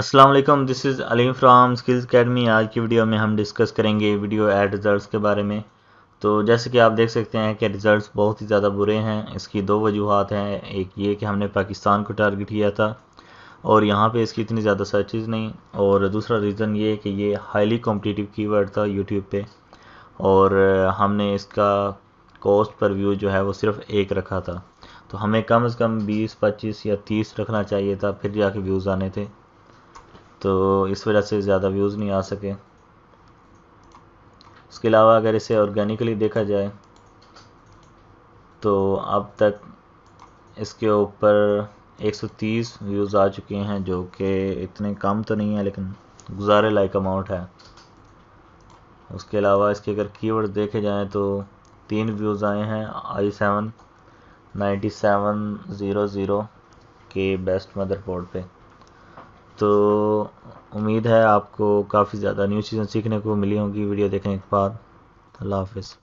अस्सलाम वालेकुम this is Aleem from Skills Academy आज की वीडियो में हम डिस्कस करेंगे वीडियो एड रिज़ल्ट्स के बारे में तो जैसे कि आप देख सकते हैं कि रिज़ल्ट्स बहुत ही ज़्यादा बुरे हैं इसकी दो वजूहत हैं एक ये कि हमने पाकिस्तान को टारगेट किया था और यहाँ पे इसकी इतनी ज़्यादा सर्चेज नहीं और दूसरा रीज़न ये कि ये हाईली कॉम्पिटिटिव वर्ड था यूट्यूब पर और हमने इसका कॉस्ट पर व्यू जो है वो सिर्फ एक रखा था तो हमें कम अज़ कम बीस पच्चीस या तीस रखना चाहिए था फिर जाके व्यूज़ आने थे तो इस वजह से ज़्यादा व्यूज़ नहीं आ सके उसके अलावा अगर इसे ऑर्गेनिकली देखा जाए तो अब तक इसके ऊपर 130 व्यूज़ आ चुके हैं जो कि इतने कम तो नहीं है लेकिन गुजारे लायक अमाउंट है उसके अलावा इसके अगर कीवर्ड देखे जाएँ तो तीन व्यूज़ आए हैं I seven ninety seven zero zero के बेस्ट मदरबोर्ड पे तो उम्मीद है आपको काफ़ी ज़्यादा न्यू चीज़ें सीखने को मिली होंगी वीडियो देखने के बाद अल्लाह हाफिज़